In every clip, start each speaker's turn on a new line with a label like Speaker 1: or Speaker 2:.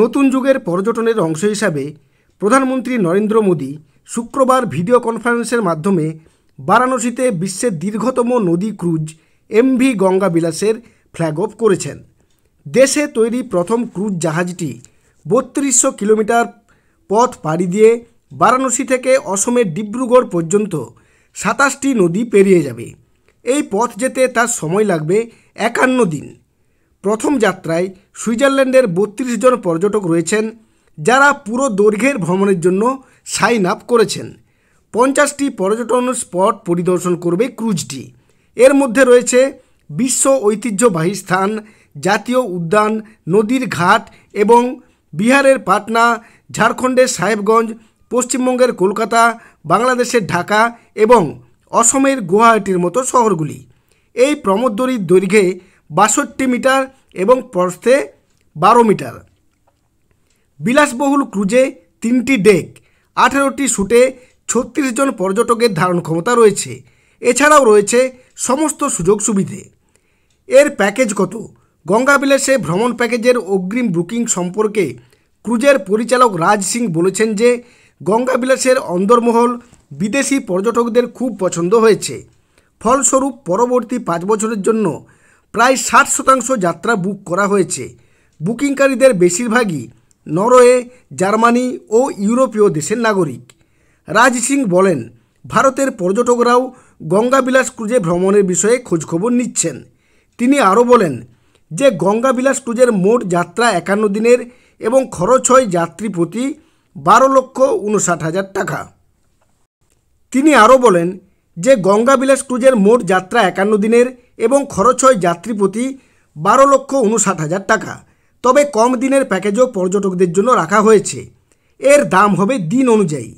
Speaker 1: নতুন যুগের পর্যটনের অংশ হিসাবে প্রধানমন্ত্রী নরেন্দ্র মোদী শুক্রবার ভিডিও কনফারেন্সের মাধ্যমে বারাণসীতে বিশ্বের দীর্ঘতম নদী ক্রুজ এমভি গঙ্গা বিলাসের ফ্ল্যাগ অফ করেছেন দেশে তৈরি প্রথম ক্রুজ জাহাজটি বত্রিশশো কিলোমিটার পথ পাড়ি দিয়ে বারাণসী থেকে অসমের ডিব্রুগড় পর্যন্ত সাতাশটি নদী পেরিয়ে যাবে এই পথ যেতে তার সময় লাগবে একান্ন দিন প্রথম যাত্রায় সুইজারল্যান্ডের বত্রিশ জন পর্যটক রয়েছেন যারা পুরো দৈর্ঘ্যের ভ্রমণের জন্য সাইন আপ করেছেন পঞ্চাশটি পর্যটন স্পট পরিদর্শন করবে ক্রুজটি এর মধ্যে রয়েছে বিশ্ব ঐতিহ্যবাহী স্থান জাতীয় উদ্যান নদীর ঘাট এবং বিহারের পাটনা ঝাড়খণ্ডের সাহেবগঞ্জ পশ্চিমবঙ্গের কলকাতা বাংলাদেশের ঢাকা এবং অসমের গুয়াহাটির মতো শহরগুলি এই প্রমোদ্দরীর দৈর্ঘ্যে বাষট্টি মিটার এবং প্রস্থে বারো মিটার বিলাসবহুল ক্রুজে তিনটি ডেক আঠেরোটি শ্যুটে ছত্রিশ জন পর্যটকের ধারণ ক্ষমতা রয়েছে এছাড়াও রয়েছে সমস্ত সুযোগ সুবিধে এর প্যাকেজ কত গঙ্গা বিলাসে ভ্রমণ প্যাকেজের অগ্রিম বুকিং সম্পর্কে ক্রুজের পরিচালক রাজ সিং বলেছেন যে গঙ্গা বিলাসের অন্দরমহল বিদেশি পর্যটকদের খুব পছন্দ হয়েছে ফলস্বরূপ পরবর্তী পাঁচ বছরের জন্য প্রায় ষাট শতাংশ যাত্রা বুক করা হয়েছে বুকিংকারীদের বেশিরভাগই নরওয়ে জার্মানি ও ইউরোপীয় দেশের নাগরিক রাজ সিং বলেন ভারতের পর্যটকরাও গঙ্গাবিলাস ক্রুজে ভ্রমণের বিষয়ে খোঁজখবর নিচ্ছেন তিনি আরও বলেন যে গঙ্গাবিলাস ক্রুজের মোট যাত্রা একান্ন দিনের এবং খরচ হয় যাত্রী প্রতি বারো লক্ষ উনষাট হাজার টাকা তিনি আরও বলেন যে গঙ্গাবিলাস ক্রুজের মোট যাত্রা একান্ন দিনের এবং খরচ হয় যাত্রী প্রতি বারো লক্ষ উনষাট হাজার টাকা তবে কম দিনের প্যাকেজও পর্যটকদের জন্য রাখা হয়েছে এর দাম হবে দিন অনুযায়ী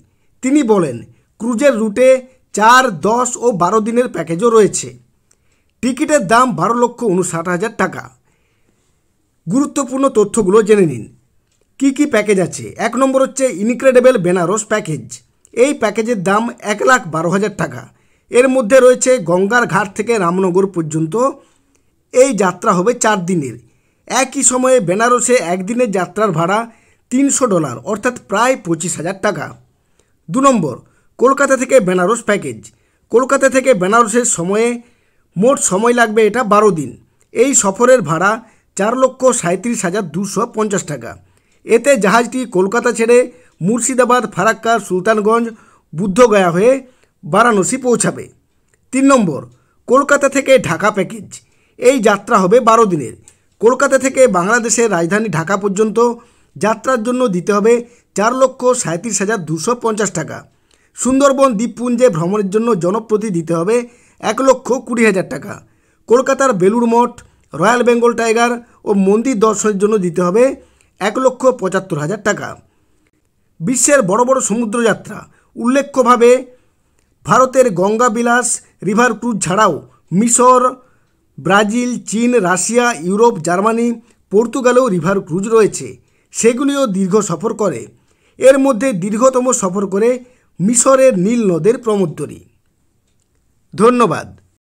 Speaker 1: তিনি বলেন ক্রুজের রুটে চার দশ ও বারো দিনের প্যাকেজও রয়েছে টিকিটের দাম বারো লক্ষ উনষাট হাজার টাকা গুরুত্বপূর্ণ তথ্যগুলো জেনে নিন কি কি প্যাকেজ আছে এক নম্বর হচ্ছে ইনক্রেডেবেল বেনারস প্যাকেজ এই প্যাকেজের দাম এক লাখ বারো হাজার টাকা এর মধ্যে রয়েছে গঙ্গার ঘাট থেকে রামনগর পর্যন্ত এই যাত্রা হবে চার দিনের একই সময়ে বেনারসে একদিনের যাত্রার ভাড়া তিনশো ডলার অর্থাৎ প্রায় পঁচিশ হাজার টাকা দু নম্বর কলকাতা থেকে বেনারস প্যাকেজ কলকাতা থেকে বেনারসের সময়ে মোট সময় লাগবে এটা বারো দিন এই সফরের ভাড়া চার লক্ষ সাঁত্রিশ হাজার দুশো পঞ্চাশ টাকা এতে জাহাজটি কলকাতা ছেড়ে মুর্শিদাবাদ ফারাক্কা সুলতানগঞ্জ বুদ্ধগয়া হয়ে বারাণসী পৌঁছাবে তিন নম্বর কলকাতা থেকে ঢাকা প্যাকেজ এই যাত্রা হবে বারো দিনের কলকাতা থেকে বাংলাদেশের রাজধানী ঢাকা পর্যন্ত যাত্রার জন্য দিতে হবে চার লক্ষ সাঁত্রিশ হাজার দুশো পঞ্চাশ টাকা সুন্দরবন দ্বীপপুঞ্জে ভ্রমণের জন্য জনপ্রতি দিতে হবে এক লক্ষ কুড়ি হাজার টাকা কলকাতার Belur Math royal Bengal tiger ও মন্দির দর্শনের জন্য দিতে হবে এক লক্ষ পঁচাত্তর হাজার টাকা বিশ্বের বড় বড় সমুদ্রযাত্রা উল্লেখ্যভাবে ভারতের গঙ্গাবিলাস রিভার ক্রুজ ছাড়াও মিশর ব্রাজিল চীন রাশিয়া ইউরোপ জার্মানি পর্তুগালেও রিভার ক্রুজ রয়েছে সেগুলিও দীর্ঘ সফর করে এর মধ্যে দীর্ঘতম সফর করে মিশরের নীল নদের প্রমোদ্দরী ধন্যবাদ